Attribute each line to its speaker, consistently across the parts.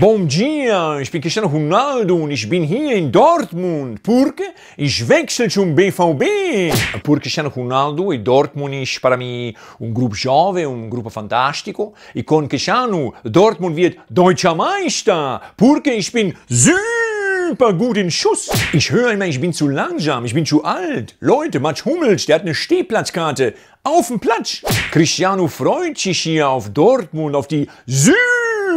Speaker 1: Bom dia, ich bin Cristiano Ronaldo und ich bin hier in Dortmund, porque ich wechsle zum BVB. Por Cristiano Ronaldo e Dortmund ist para mim um grupo jovem, um grupo fantástico. E com Cristiano, Dortmund wird deutscher Meister, porque ich bin super gut in Schuss. Ich höre immer, ich bin zu langsam, ich bin zu alt. Leute, Mats Hummels, der hat eine Stehplatzkarte auf dem Platz. Cristiano freut sich hier auf Dortmund, auf die super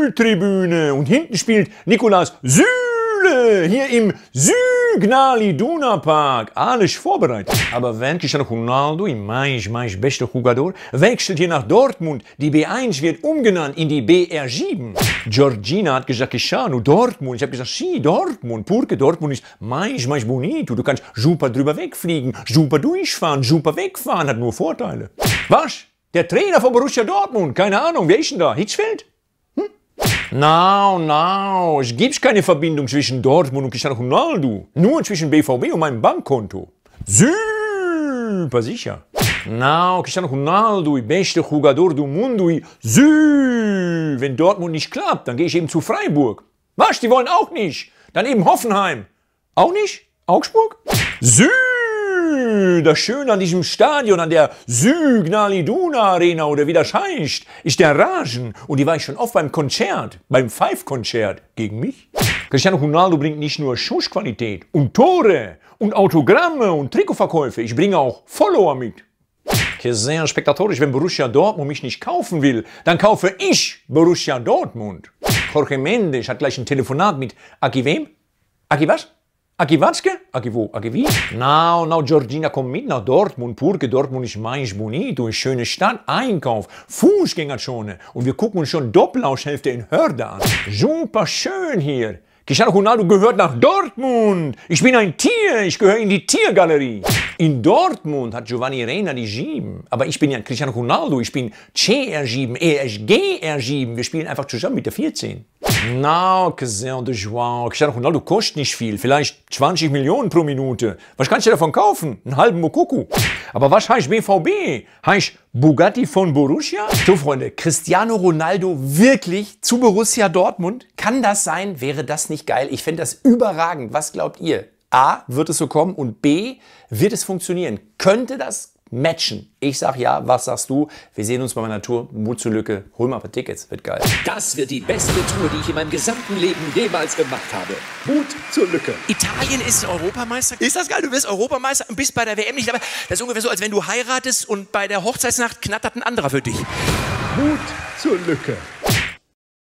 Speaker 1: Südtribüne und hinten spielt Nikolas Süle hier im Signal Iduna Park. Alles vorbereitet. Aber wenn Cristiano Ronaldo, im meins, meins bester Jugador, wechselt hier nach Dortmund, die B1 wird umgenannt in die BR7. Georgina hat gesagt, Cristiano, Dortmund. Ich habe gesagt, sie, Dortmund. Purke, Dortmund ist meins, meins bonito. Du kannst super drüber wegfliegen, super durchfahren, super wegfahren. Hat nur Vorteile. Was? Der Trainer von Borussia Dortmund, keine Ahnung, wer ist denn da? Hitzfeld? Now, now, es gibt keine Verbindung zwischen Dortmund und Cristiano Ronaldo. Nur zwischen BVB und meinem Bankkonto. Super sicher. Now, Cristiano Ronaldo, beste Jugador do mundo. Sü. Wenn Dortmund nicht klappt, dann gehe ich eben zu Freiburg. Was? Die wollen auch nicht. Dann eben Hoffenheim. Auch nicht? Augsburg? Sü das Schöne an diesem Stadion, an der Signal Arena oder wie das heißt, ist der Rasen. Und die war ich schon oft beim Konzert, beim Five-Konzert gegen mich. Cristiano Ronaldo bringt nicht nur Schussqualität und Tore und Autogramme und Trikotverkäufe. Ich bringe auch Follower mit. Okay, sehr spektatorisch. Wenn Borussia Dortmund mich nicht kaufen will, dann kaufe ich Borussia Dortmund. Jorge Mendes hat gleich ein Telefonat mit Aki wem? Aki was? Akivatske, Akivo, Akivi. Now, now Georgina, komm mit nach Dortmund, Purke, Dortmund ist meins bonito, eine schöne Stadt, Einkauf, Fußgängerzone und wir gucken uns schon Doppelauschhälfte in Hörde an. Super schön hier. Cristiano Ronaldo gehört nach Dortmund. Ich bin ein Tier, ich gehöre in die Tiergalerie. In Dortmund hat Giovanni Reina die Schieben. Aber ich bin ja Cristiano Ronaldo, ich bin CR7, ESGR7. Wir spielen einfach zusammen mit der 14. Na, Cousin de João, Cristiano Ronaldo kostet nicht viel, vielleicht 20 Millionen pro Minute. Was kannst du davon kaufen? Einen halben Mokoku. Aber was heißt BVB? Heißt Bugatti von Borussia? So Freunde, Cristiano Ronaldo wirklich zu Borussia Dortmund? Kann das sein? Wäre das nicht geil? Ich fände das überragend. Was glaubt ihr? A, wird es so kommen und B, wird es funktionieren? Könnte das matchen. Ich sag ja, was sagst du? Wir sehen uns bei meiner Tour Mut zur Lücke. Hol mal ein paar Tickets, wird geil. Das wird die beste Tour, die ich in meinem gesamten Leben jemals gemacht habe. Mut zur Lücke. Italien ist Europameister. Ist das geil? Du wirst Europameister und bist bei der WM nicht dabei. Das ist ungefähr so, als wenn du heiratest und bei der Hochzeitsnacht knattert ein anderer für dich. Mut zur Lücke.